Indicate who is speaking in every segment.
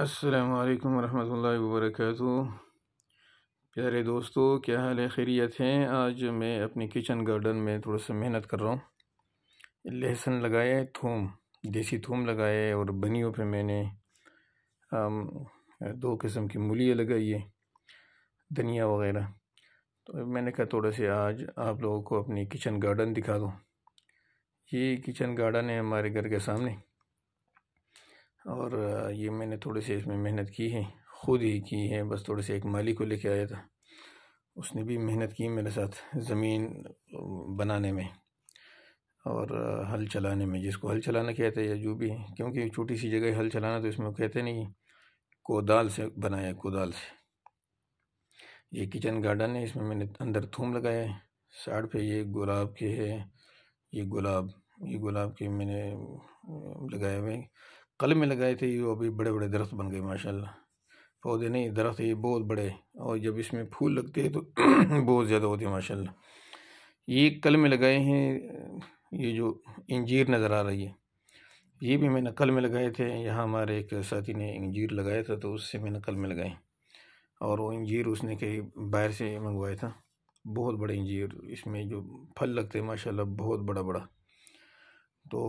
Speaker 1: असलकम वालेकुम वर्क प्यारे दोस्तों क्या हाल है खैरियत हैं आज मैं अपने किचन गार्डन में थोड़ा सा मेहनत कर रहा हूँ लहसुन लगाया है थूम देसी थूम लगाया है और बनियों पे मैंने आम, दो किस्म की मूलियाँ लगाई है धनिया वगैरह तो मैंने कहा थोड़ा से आज आप लोगों को अपनी किचन गार्डन दिखा दूँ ये किचन गार्डन है हमारे घर के सामने और ये मैंने थोड़ी सी इसमें मेहनत की है ख़ुद ही की है बस थोड़े से एक माली को लेके आया था उसने भी मेहनत की मेरे साथ ज़मीन बनाने में और हल चलाने में जिसको हल चलाना कहते हैं या जो भी क्योंकि छोटी सी जगह हल चलाना तो इसमें कहते नहीं कोदाल से बनाया कोदाल से ये किचन गार्डन है इसमें मैंने अंदर थूम लगाया है साइड पे ये गुलाब के है ये गुलाब ये गुलाब के मैंने लगाए हुए कल में लगाए थे वो अभी बड़े बड़े दरख्त बन गए माशाल्लाह पौधे नहीं दरख्त ये बहुत बड़े और जब इसमें फूल लगते हैं तो बहुत ज़्यादा होते हैं माशाल्लाह ये कल में लगाए हैं ये जो इंजीर नज़र आ रही है ये भी मैंने कल में लगाए थे यहाँ हमारे एक साथी ने इंजीर लगाया था तो उससे मैंने कल में लगाए और वो इंजीर उसने कहीं बाहर से मंगवाया था बहुत बड़े इंजीर इसमें जो फल लगते हैं माशाल्लाह बहुत बड़ा बड़ा तो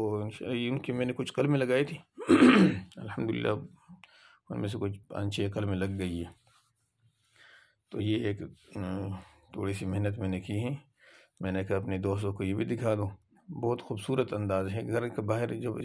Speaker 1: इनके मैंने कुछ कल में लगाए थी अल्हम्दुलिल्लाह उनमें से कुछ पाँच छः एकड़ में लग गई है तो ये एक थोड़ी सी मेहनत मैंने की है मैंने कहा अपने दोस्तों को ये भी दिखा दूँ बहुत खूबसूरत अंदाज है घर के बाहर जब